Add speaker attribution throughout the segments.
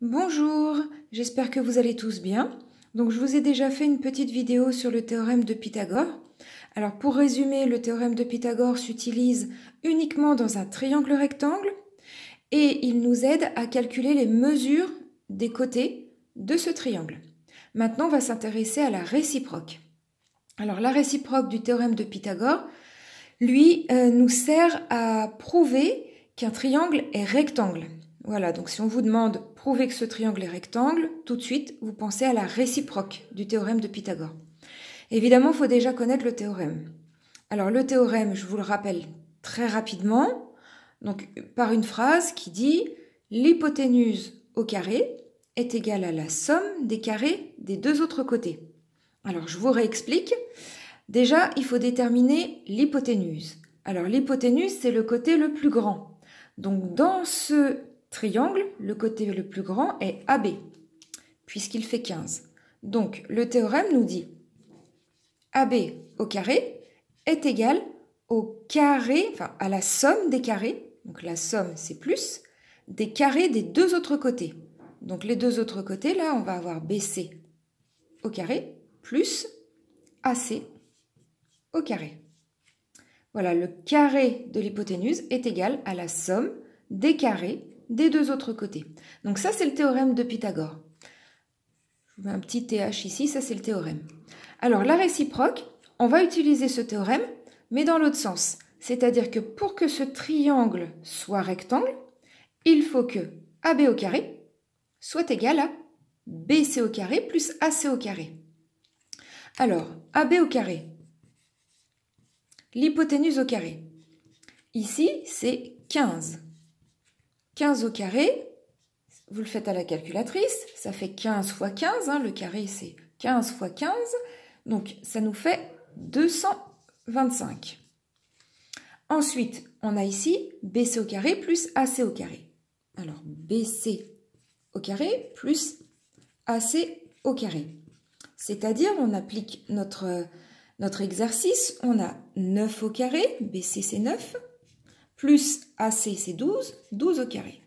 Speaker 1: Bonjour, j'espère que vous allez tous bien. Donc je vous ai déjà fait une petite vidéo sur le théorème de Pythagore. Alors pour résumer, le théorème de Pythagore s'utilise uniquement dans un triangle rectangle et il nous aide à calculer les mesures des côtés de ce triangle. Maintenant, on va s'intéresser à la réciproque. Alors la réciproque du théorème de Pythagore, lui, euh, nous sert à prouver qu'un triangle est rectangle. Voilà, donc si on vous demande prouver que ce triangle est rectangle, tout de suite, vous pensez à la réciproque du théorème de Pythagore. Évidemment, il faut déjà connaître le théorème. Alors le théorème, je vous le rappelle très rapidement, donc par une phrase qui dit l'hypoténuse au carré est égale à la somme des carrés des deux autres côtés. Alors je vous réexplique. Déjà, il faut déterminer l'hypoténuse. Alors l'hypoténuse, c'est le côté le plus grand. Donc dans ce triangle, le côté le plus grand est AB, puisqu'il fait 15. Donc le théorème nous dit AB au carré est égal au carré, enfin à la somme des carrés, donc la somme c'est plus, des carrés des deux autres côtés. Donc les deux autres côtés, là on va avoir BC au carré plus AC au carré. Voilà, le carré de l'hypoténuse est égal à la somme des carrés des deux autres côtés. Donc ça, c'est le théorème de Pythagore. Je vous mets un petit TH ici, ça c'est le théorème. Alors la réciproque, on va utiliser ce théorème, mais dans l'autre sens. C'est-à-dire que pour que ce triangle soit rectangle, il faut que AB au carré soit égal à BC au carré plus AC au carré. Alors, AB au carré, l'hypoténuse au carré. Ici, c'est 15. 15 au carré, vous le faites à la calculatrice, ça fait 15 fois 15, hein, le carré c'est 15 fois 15, donc ça nous fait 225. Ensuite, on a ici BC au carré plus AC au carré. Alors BC au carré plus AC au carré. C'est-à-dire, on applique notre, euh, notre exercice, on a 9 au carré, BC c'est 9, plus AC, c'est 12, 12 au carré.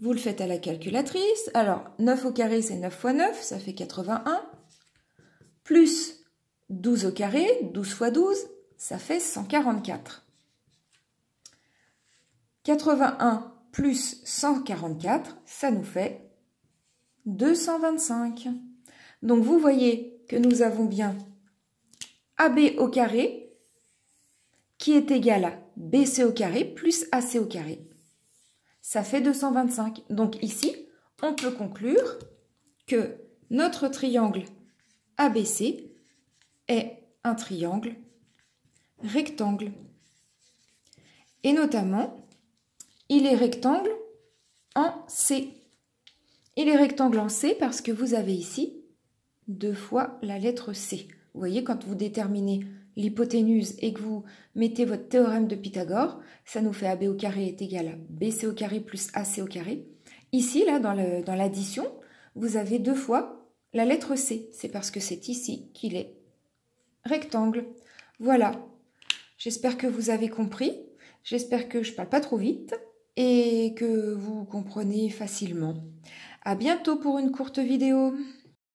Speaker 1: Vous le faites à la calculatrice. Alors, 9 au carré, c'est 9 fois 9, ça fait 81. Plus 12 au carré, 12 fois 12, ça fait 144. 81 plus 144, ça nous fait 225. Donc, vous voyez que nous avons bien AB au carré qui est égal à BC au carré plus AC au carré. Ça fait 225. Donc ici, on peut conclure que notre triangle ABC est un triangle rectangle. Et notamment, il est rectangle en C. Il est rectangle en C parce que vous avez ici deux fois la lettre C. Vous voyez, quand vous déterminez l'hypoténuse et que vous mettez votre théorème de Pythagore, ça nous fait AB au est égal à BC plus AC Ici, là, dans l'addition, vous avez deux fois la lettre C. C'est parce que c'est ici qu'il est rectangle. Voilà. J'espère que vous avez compris. J'espère que je ne parle pas trop vite et que vous comprenez facilement. À bientôt pour une courte vidéo.